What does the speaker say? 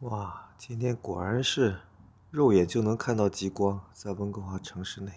哇，今天果然是肉眼就能看到极光，在温哥华城市内。